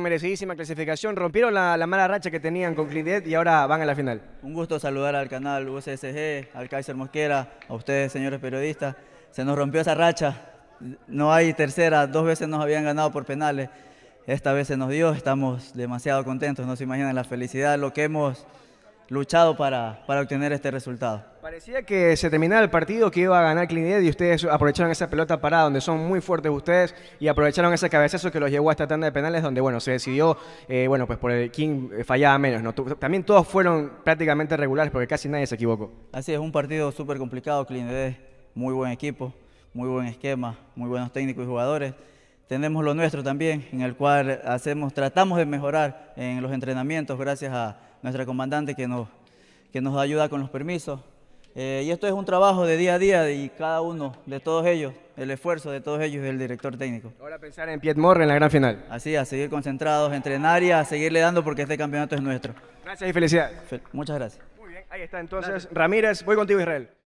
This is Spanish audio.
merecidísima clasificación. Rompieron la, mala racha que tenían con Clindet y ahora van a la final. Un gusto saludar al canal USSG, al Kaiser Mosquera, a ustedes, señores periodistas. Se nos rompió esa racha. No hay tercera, dos veces nos habían ganado por penales. Esta vez se nos dio, estamos demasiado contentos, no se imaginan la felicidad, lo que hemos luchado para obtener este resultado. Decía que se terminaba el partido, que iba a ganar Clinidad y ustedes aprovecharon esa pelota parada, donde son muy fuertes ustedes, y aprovecharon ese cabezazo que los llevó a esta tanda de penales, donde, bueno, se decidió, eh, bueno, pues por el King eh, fallaba menos, También todos fueron prácticamente regulares, porque casi nadie se equivocó. Así es, un partido súper complicado, Clinidad, muy buen equipo, muy buen esquema, muy buenos técnicos y jugadores. Tenemos lo nuestro también, en el cual hacemos, tratamos de mejorar en los entrenamientos, gracias a nuestra comandante que nos, que nos ayuda con los permisos eh, y esto es un trabajo de día a día y cada uno de todos ellos, el esfuerzo de todos ellos y del director técnico. Ahora pensar en Piet Morre en la gran final. Así, a seguir concentrados, entrenar y a seguirle dando porque este campeonato es nuestro. Gracias y felicidades. Muchas gracias. Muy bien, ahí está entonces Ramírez, voy contigo Israel.